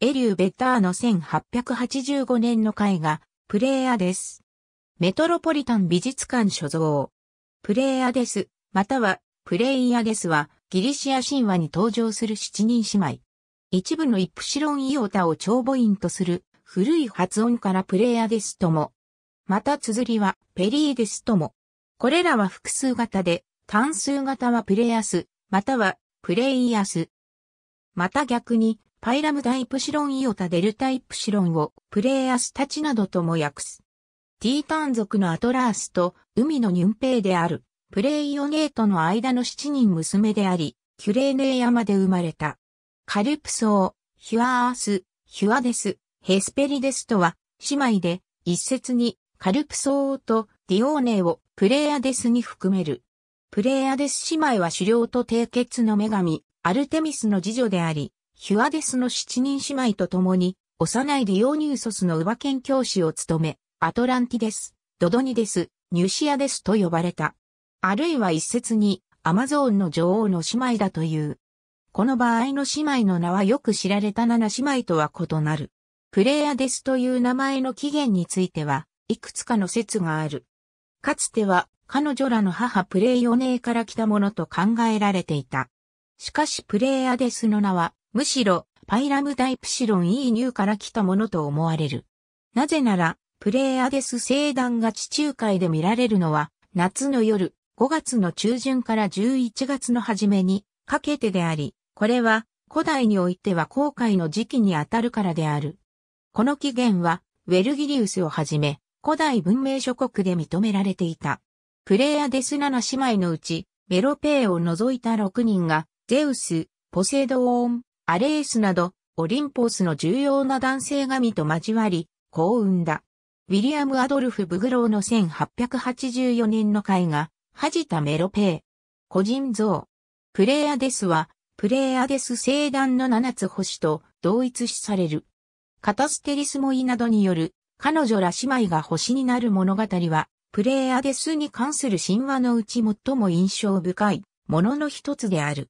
エリュー・ベッターの1885年の絵画、プレイヤです。メトロポリタン美術館所蔵。プレイヤです、またはプレイヤですは、ギリシア神話に登場する七人姉妹。一部のイプシロン・イオタを長母音とする古い発音からプレイヤですとも。また綴りはペリーですとも。これらは複数型で、単数型はプレイヤス、またはプレイヤス。また逆に、パイラムダイプシロンイオタデルタイプシロンをプレイヤスたちなどとも訳す。ティータン族のアトラースと海のニュンペイであるプレイオネートの間の七人娘であり、キュレーネー山で生まれた。カルプソー、ヒュアース、ヒュアデス、ヘスペリデスとは姉妹で一説にカルプソーとディオーネーをプレイヤデスに含める。プレイヤデス姉妹は狩猟と締結の女神、アルテミスの次女であり、ヒュアデスの七人姉妹と共に、幼いディオニューソスの馬剣教師を務め、アトランティデス、ドドニデス、ニュシアデスと呼ばれた。あるいは一説に、アマゾーンの女王の姉妹だという。この場合の姉妹の名はよく知られた七姉妹とは異なる。プレイアデスという名前の起源については、いくつかの説がある。かつては、彼女らの母プレイオネーから来たものと考えられていた。しかしプレイアデスの名は、むしろ、パイラムダイプシロン E ニューから来たものと思われる。なぜなら、プレイアデス星団が地中海で見られるのは、夏の夜、5月の中旬から11月の初めにかけてであり、これは古代においては航海の時期にあたるからである。この起源は、ウェルギリウスをはじめ、古代文明諸国で認められていた。プレイアデス7姉妹のうち、メロペーを除いた6人が、ゼウス、ポセドドーン、アレースなど、オリンポスの重要な男性神と交わり、幸運んだ。ウィリアム・アドルフ・ブグローの1884年の絵画、恥じたメロペー。個人像。プレイアデスは、プレイアデス星団の7つ星と同一視される。カタステリスモイなどによる、彼女ら姉妹が星になる物語は、プレイアデスに関する神話のうち最も印象深いものの一つである。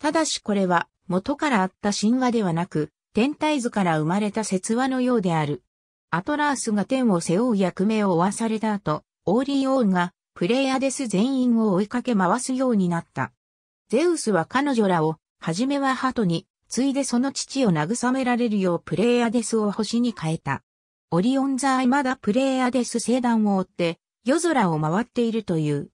ただしこれは元からあった神話ではなく、天体図から生まれた説話のようである。アトラースが天を背負う役目を負わされた後、オーリーンがプレイアデス全員を追いかけ回すようになった。ゼウスは彼女らを、はじめは鳩に、ついでその父を慰められるようプレイアデスを星に変えた。オリオン座はまだプレイアデス星団を追って夜空を回っているという。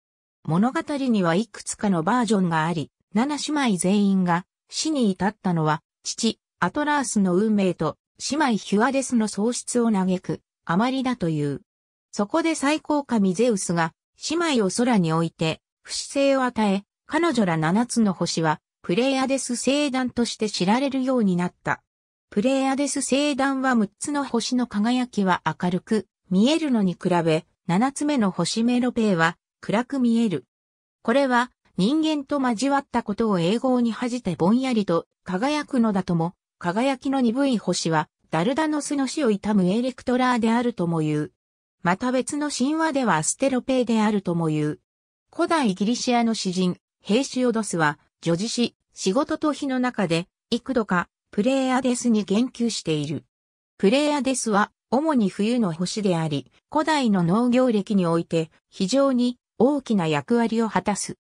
物語にはいくつかのバージョンがあり、七姉妹全員が死に至ったのは、父、アトラースの運命と、姉妹ヒュアデスの喪失を嘆く、あまりだという。そこで最高神ゼウスが、姉妹を空に置いて、不死性を与え、彼女ら七つの星は、プレイヤデス星団として知られるようになった。プレイヤデス星団は六つの星の輝きは明るく、見えるのに比べ、七つ目の星メロペーは暗く見える。これは人間と交わったことを英語に恥じてぼんやりと輝くのだとも、輝きの鈍い星はダルダノスの死を悼むエレクトラーであるとも言う。また別の神話ではステロペイであるとも言う。古代ギリシアの詩人、ヘイシオドスは、女子詩、仕事と日の中で、幾度か、プレイアデスに言及している。プレイアデスは、主に冬の星であり、古代の農業歴において、非常に大きな役割を果たす。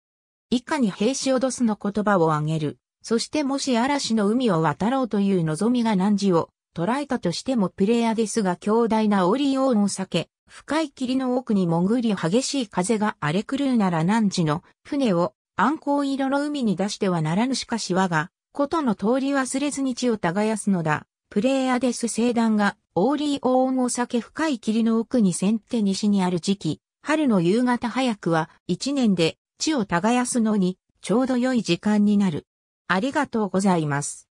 以下に兵士脅すの言葉を挙げる。そしてもし嵐の海を渡ろうという望みが何時を捉えたとしてもプレイヤーですが強大なオリオンを避け、深い霧の奥に潜り激しい風が荒れ狂うなら何時の船を暗光色の海に出してはならぬしかし我が、ことの通り忘れずに地を耕すのだ。プレイヤーです星団がオーリーオーンを避け深い霧の奥に先手西にある時期、春の夕方早くは一年で地を耕すのにちょうど良い時間になる。ありがとうございます。